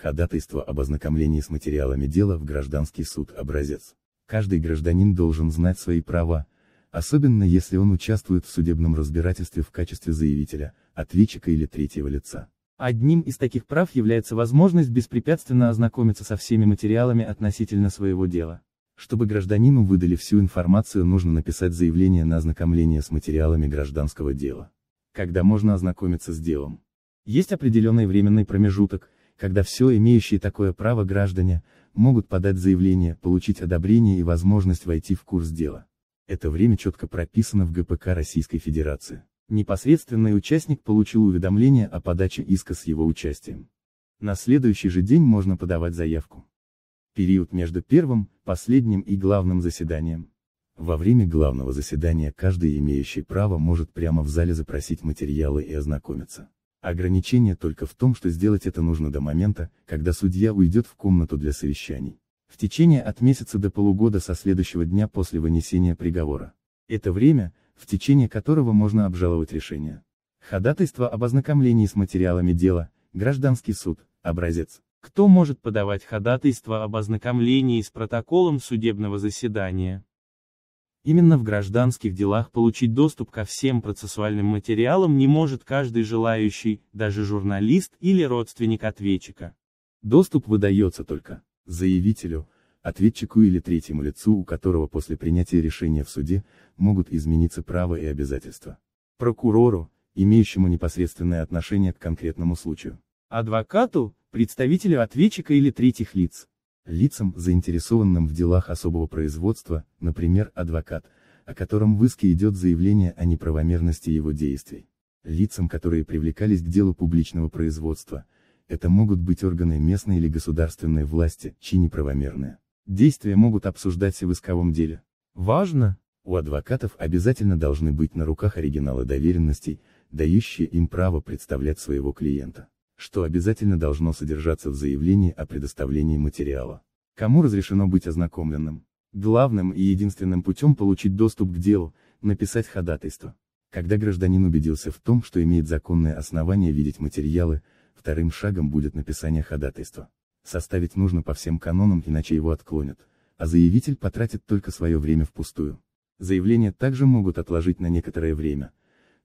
Ходатайство об ознакомлении с материалами дела в гражданский суд образец. Каждый гражданин должен знать свои права, особенно если он участвует в судебном разбирательстве в качестве заявителя, ответчика или третьего лица. Одним из таких прав является возможность беспрепятственно ознакомиться со всеми материалами относительно своего дела. Чтобы гражданину выдали всю информацию нужно написать заявление на ознакомление с материалами гражданского дела. Когда можно ознакомиться с делом? Есть определенный временный промежуток, когда все имеющие такое право граждане, могут подать заявление, получить одобрение и возможность войти в курс дела. Это время четко прописано в ГПК Российской Федерации. Непосредственный участник получил уведомление о подаче иска с его участием. На следующий же день можно подавать заявку. Период между первым, последним и главным заседанием. Во время главного заседания каждый имеющий право может прямо в зале запросить материалы и ознакомиться. Ограничение только в том, что сделать это нужно до момента, когда судья уйдет в комнату для совещаний. В течение от месяца до полугода со следующего дня после вынесения приговора. Это время, в течение которого можно обжаловать решение. Ходатайство об ознакомлении с материалами дела, гражданский суд, образец. Кто может подавать ходатайство об ознакомлении с протоколом судебного заседания? Именно в гражданских делах получить доступ ко всем процессуальным материалам не может каждый желающий, даже журналист или родственник ответчика. Доступ выдается только заявителю, ответчику или третьему лицу, у которого после принятия решения в суде, могут измениться права и обязательства. Прокурору, имеющему непосредственное отношение к конкретному случаю. Адвокату, представителю ответчика или третьих лиц. Лицам, заинтересованным в делах особого производства, например, адвокат, о котором в иске идет заявление о неправомерности его действий. Лицам, которые привлекались к делу публичного производства, это могут быть органы местной или государственной власти, чьи неправомерные действия могут обсуждаться в исковом деле. Важно! У адвокатов обязательно должны быть на руках оригиналы доверенностей, дающие им право представлять своего клиента, что обязательно должно содержаться в заявлении о предоставлении материала. Кому разрешено быть ознакомленным? Главным и единственным путем получить доступ к делу, написать ходатайство. Когда гражданин убедился в том, что имеет законное основание видеть материалы, вторым шагом будет написание ходатайства. Составить нужно по всем канонам, иначе его отклонят, а заявитель потратит только свое время впустую. Заявление также могут отложить на некоторое время,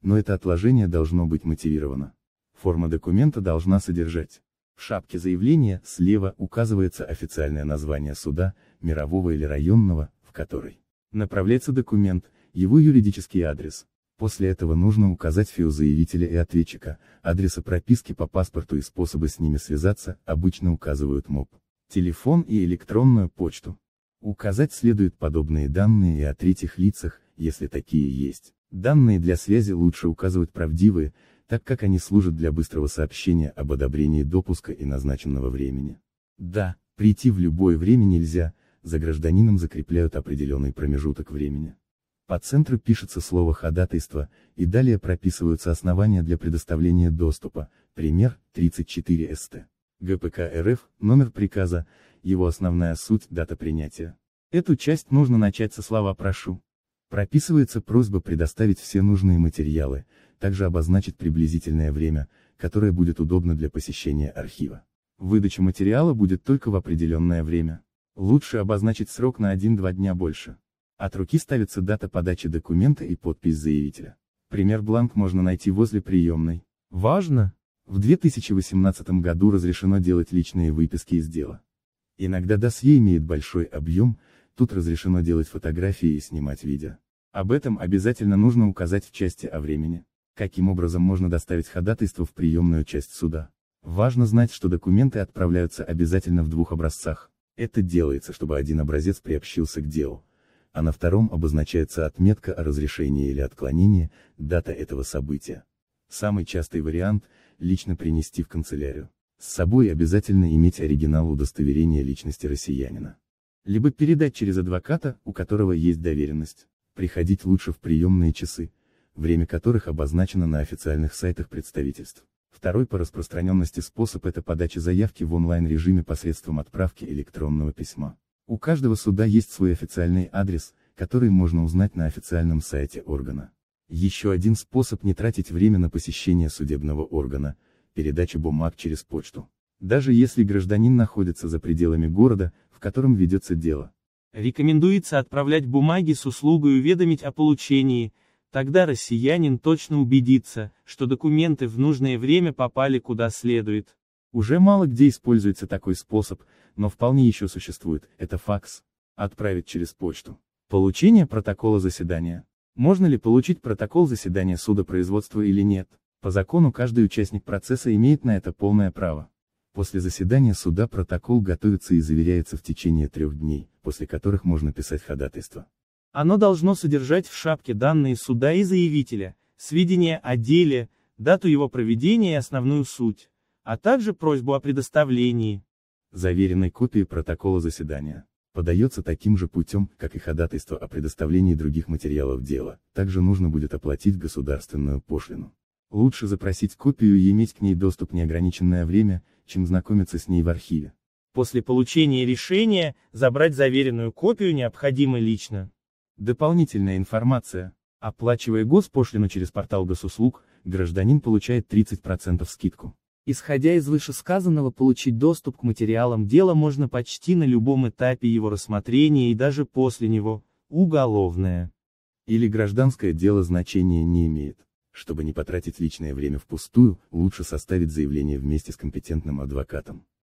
но это отложение должно быть мотивировано. Форма документа должна содержать в шапке заявления слева указывается официальное название суда, мирового или районного, в который направляется документ, его юридический адрес. После этого нужно указать ФИО заявителя и ответчика, адреса прописки по паспорту и способы с ними связаться, обычно указывают МОП, телефон и электронную почту. Указать следует подобные данные и о третьих лицах, если такие есть. Данные для связи лучше указывать правдивые, так как они служат для быстрого сообщения об одобрении допуска и назначенного времени. Да, прийти в любое время нельзя, за гражданином закрепляют определенный промежуток времени. По центру пишется слово «ходатайство», и далее прописываются основания для предоставления доступа, пример 34 СТ. ГПК РФ, номер приказа, его основная суть, дата принятия. Эту часть нужно начать со слова «прошу». Прописывается просьба предоставить все нужные материалы, также обозначить приблизительное время, которое будет удобно для посещения архива. Выдача материала будет только в определенное время. Лучше обозначить срок на 1-2 дня больше. От руки ставится дата подачи документа и подпись заявителя. Пример бланк можно найти возле приемной. Важно! В 2018 году разрешено делать личные выписки из дела. Иногда досье имеет большой объем, тут разрешено делать фотографии и снимать видео. Об этом обязательно нужно указать в части о времени. Каким образом можно доставить ходатайство в приемную часть суда? Важно знать, что документы отправляются обязательно в двух образцах. Это делается, чтобы один образец приобщился к делу, а на втором обозначается отметка о разрешении или отклонении, дата этого события. Самый частый вариант – лично принести в канцелярию. С собой обязательно иметь оригинал удостоверения личности россиянина. Либо передать через адвоката, у которого есть доверенность. Приходить лучше в приемные часы, время которых обозначено на официальных сайтах представительств. Второй по распространенности способ – это подача заявки в онлайн-режиме посредством отправки электронного письма. У каждого суда есть свой официальный адрес, который можно узнать на официальном сайте органа. Еще один способ не тратить время на посещение судебного органа – передача бумаг через почту. Даже если гражданин находится за пределами города, в котором ведется дело. Рекомендуется отправлять бумаги с услугой уведомить о получении, Тогда россиянин точно убедится, что документы в нужное время попали куда следует. Уже мало где используется такой способ, но вполне еще существует, это факс. Отправить через почту. Получение протокола заседания. Можно ли получить протокол заседания суда производства или нет? По закону каждый участник процесса имеет на это полное право. После заседания суда протокол готовится и заверяется в течение трех дней, после которых можно писать ходатайство. Оно должно содержать в шапке данные суда и заявителя, сведения о деле, дату его проведения и основную суть, а также просьбу о предоставлении заверенной копии протокола заседания подается таким же путем, как и ходатайство о предоставлении других материалов дела, также нужно будет оплатить государственную пошлину. Лучше запросить копию и иметь к ней доступ неограниченное время, чем знакомиться с ней в архиве. После получения решения, забрать заверенную копию необходимо лично. Дополнительная информация. Оплачивая госпошлину через портал госуслуг, гражданин получает 30% скидку. Исходя из вышесказанного, получить доступ к материалам дела можно почти на любом этапе его рассмотрения и даже после него, уголовное или гражданское дело значения не имеет. Чтобы не потратить личное время впустую, лучше составить заявление вместе с компетентным адвокатом.